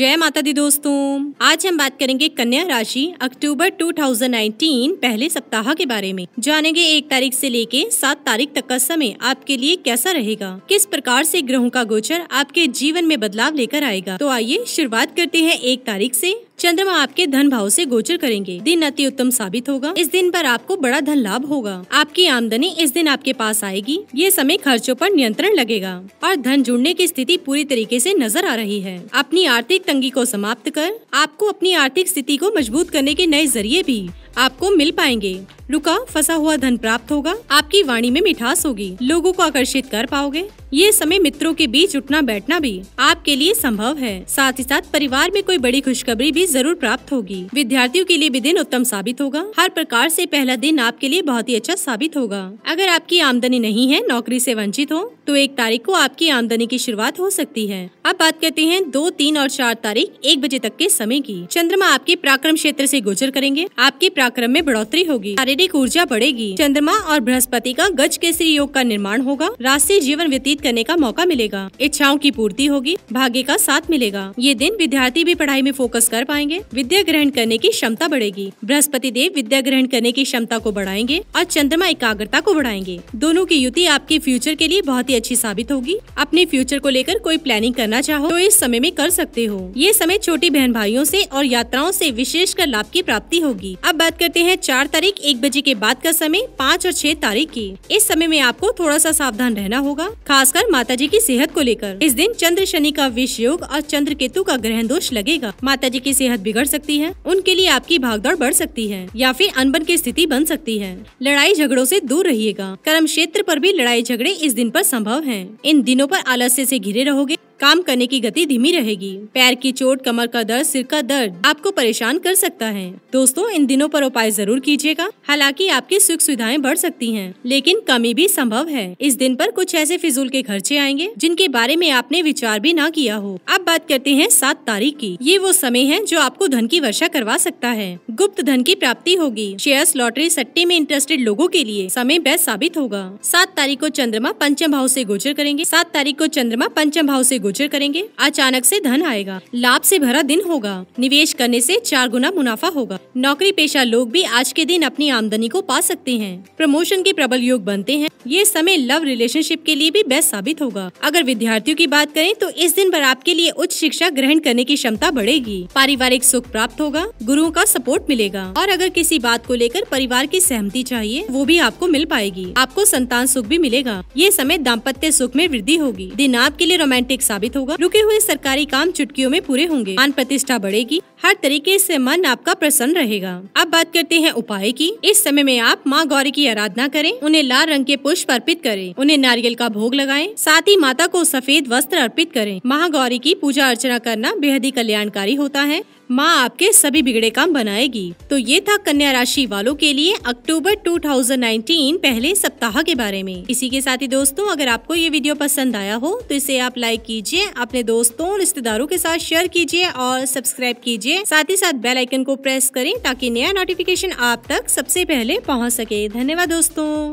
जय माता दी दोस्तों आज हम बात करेंगे कन्या राशि अक्टूबर 2019 पहले सप्ताह के बारे में जानेंगे एक तारीख से लेके सात तारीख तक का समय आपके लिए कैसा रहेगा किस प्रकार से ग्रहों का गोचर आपके जीवन में बदलाव लेकर आएगा तो आइए शुरुआत करते हैं एक तारीख से चंद्रमा आपके धन भाव से गोचर करेंगे दिन अति उत्तम साबित होगा इस दिन पर आपको बड़ा धन लाभ होगा आपकी आमदनी इस दिन आपके पास आएगी ये समय खर्चों पर नियंत्रण लगेगा और धन जुड़ने की स्थिति पूरी तरीके से नजर आ रही है अपनी आर्थिक तंगी को समाप्त कर आपको अपनी आर्थिक स्थिति को मजबूत करने के नए जरिए भी आपको मिल पाएंगे रुका फंसा हुआ धन प्राप्त होगा आपकी वाणी में मिठास होगी लोगों को आकर्षित कर पाओगे ये समय मित्रों के बीच उठना बैठना भी आपके लिए संभव है साथ ही साथ परिवार में कोई बड़ी खुशखबरी भी जरूर प्राप्त होगी विद्यार्थियों के लिए भी दिन उत्तम साबित होगा हर प्रकार से पहला दिन आपके लिए बहुत ही अच्छा साबित होगा अगर आपकी आमदनी नहीं है नौकरी से वंचित हो तो एक तारीख को आपकी आमदनी की शुरुआत हो सकती है अब बात करते हैं दो तीन और चार तारीख एक बजे तक के समय की चंद्रमा आपके पराक्रम क्षेत्र से गोचर करेंगे आपके पराक्रम में बढ़ोतरी होगी शारीरिक ऊर्जा बढ़ेगी चंद्रमा और बृहस्पति का गज केसरी योग का निर्माण होगा राशि जीवन व्यतीत करने का मौका मिलेगा इच्छाओं की पूर्ति होगी भाग्य का साथ मिलेगा ये दिन विद्यार्थी भी पढ़ाई में फोकस कर पाएंगे विद्या ग्रहण करने की क्षमता बढ़ेगी बृहस्पति देव विद्या ग्रहण करने की क्षमता को बढ़ाएंगे और चंद्रमा एकाग्रता को बढ़ाएंगे दोनों की युति आपके फ्यूचर के लिए बहुत ही अच्छी साबित होगी अपने फ्यूचर को लेकर कोई प्लानिंग करना चाहो तो इस समय में कर सकते हो ये समय छोटी बहन भाइयों से और यात्राओं से विशेष कर लाभ की प्राप्ति होगी अब बात करते हैं चार तारीख एक बजे के बाद का समय पाँच और छह तारीख की इस समय में आपको थोड़ा सा सावधान रहना होगा खासकर माता जी की सेहत को लेकर इस दिन चंद्र शनि का विष योग और चंद्र केतु का ग्रहण दोष लगेगा माता जी की सेहत बिगड़ सकती है उनके लिए आपकी भागदौड़ बढ़ सकती है या फिर अनबन की स्थिति बन सकती है लड़ाई झगड़ों से दूर रहिएगा कर्म क्षेत्र पर भी लड़ाई झगड़े इस दिन पर संभव संभव है इन दिनों पर आलस्य से घिरे रहोगे काम करने की गति धीमी रहेगी पैर की चोट कमर का दर्द सिर का दर्द आपको परेशान कर सकता है दोस्तों इन दिनों पर उपाय जरूर कीजिएगा हालांकि आपकी सुख सुविधाएं बढ़ सकती हैं, लेकिन कमी भी संभव है इस दिन पर कुछ ऐसे फिजूल के खर्चे आएंगे जिनके बारे में आपने विचार भी ना किया हो अब बात करते हैं सात तारीख की ये वो समय है जो आपको धन की वर्षा करवा सकता है गुप्त धन की प्राप्ति होगी शेयर लॉटरी सट्टे में इंटरेस्टेड लोगों के लिए समय बेस्ट साबित होगा सात तारीख को चंद्रमा पंचम भाव ऐसी गोचर करेंगे सात तारीख को चंद्रमा पंचम भाव ऐसी गोचर करेंगे अचानक से धन आएगा लाभ से भरा दिन होगा निवेश करने से चार गुना मुनाफा होगा नौकरी पेशा लोग भी आज के दिन अपनी आमदनी को पा सकते हैं प्रमोशन के प्रबल योग बनते हैं ये समय लव रिलेशनशिप के लिए भी बेस्ट साबित होगा अगर विद्यार्थियों की बात करें तो इस दिन पर आपके लिए उच्च शिक्षा ग्रहण करने की क्षमता बढ़ेगी पारिवारिक सुख प्राप्त होगा गुरुओं का सपोर्ट मिलेगा और अगर किसी बात को लेकर परिवार की सहमति चाहिए वो भी आपको मिल पाएगी आपको संतान सुख भी मिलेगा ये समय दाम्पत्य सुख में वृद्धि होगी दिन आपके लिए रोमांटिक साबित साबित होगा रुके हुए सरकारी काम चुटकियों में पूरे होंगे मान प्रतिष्ठा बढ़ेगी हर तरीके से मन आपका प्रसन्न रहेगा अब बात करते हैं उपाय की इस समय में आप माँ गौरी की आराधना करें उन्हें लाल रंग के पुष्प अर्पित करें उन्हें नारियल का भोग लगाएं साथ ही माता को सफेद वस्त्र अर्पित करें महागौरी गौरी की पूजा अर्चना करना बेहद ही कल्याणकारी होता है माँ आपके सभी बिगड़े काम बनाएगी तो ये था कन्या राशि वालों के लिए अक्टूबर 2019 पहले सप्ताह के बारे में इसी के साथ ही दोस्तों अगर आपको ये वीडियो पसंद आया हो तो इसे आप लाइक कीजिए अपने दोस्तों रिश्तेदारों के साथ शेयर कीजिए और सब्सक्राइब कीजिए साथ ही साथ बेल आइकन को प्रेस करें ताकि नया नोटिफिकेशन आप तक सबसे पहले पहुँच सके धन्यवाद दोस्तों